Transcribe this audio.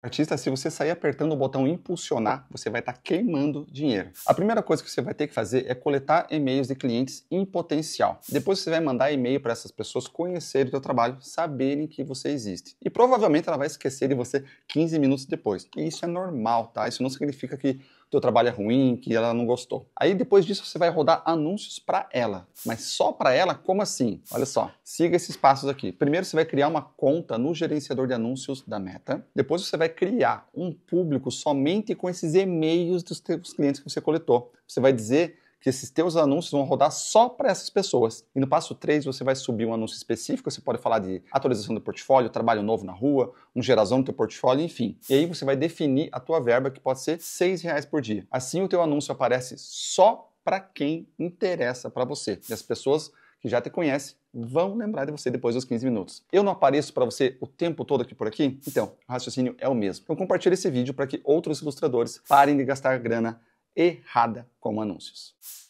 Artista, se você sair apertando o botão impulsionar, você vai estar tá queimando dinheiro. A primeira coisa que você vai ter que fazer é coletar e-mails de clientes em potencial. Depois você vai mandar e-mail para essas pessoas conhecerem o seu trabalho, saberem que você existe. E provavelmente ela vai esquecer de você 15 minutos depois. E isso é normal, tá? Isso não significa que teu trabalho é ruim, que ela não gostou. Aí depois disso você vai rodar anúncios para ela, mas só para ela? Como assim? Olha só, siga esses passos aqui. Primeiro você vai criar uma conta no gerenciador de anúncios da Meta. Depois você vai criar um público somente com esses e-mails dos teus clientes que você coletou. Você vai dizer que esses teus anúncios vão rodar só para essas pessoas. E no passo 3, você vai subir um anúncio específico, você pode falar de atualização do portfólio, trabalho novo na rua, um geração do teu portfólio, enfim. E aí você vai definir a tua verba, que pode ser R$ 6,00 por dia. Assim, o teu anúncio aparece só para quem interessa para você. E as pessoas que já te conhecem vão lembrar de você depois dos 15 minutos. Eu não apareço para você o tempo todo aqui por aqui? Então, o raciocínio é o mesmo. Então compartilhe esse vídeo para que outros ilustradores parem de gastar grana errada como anúncios.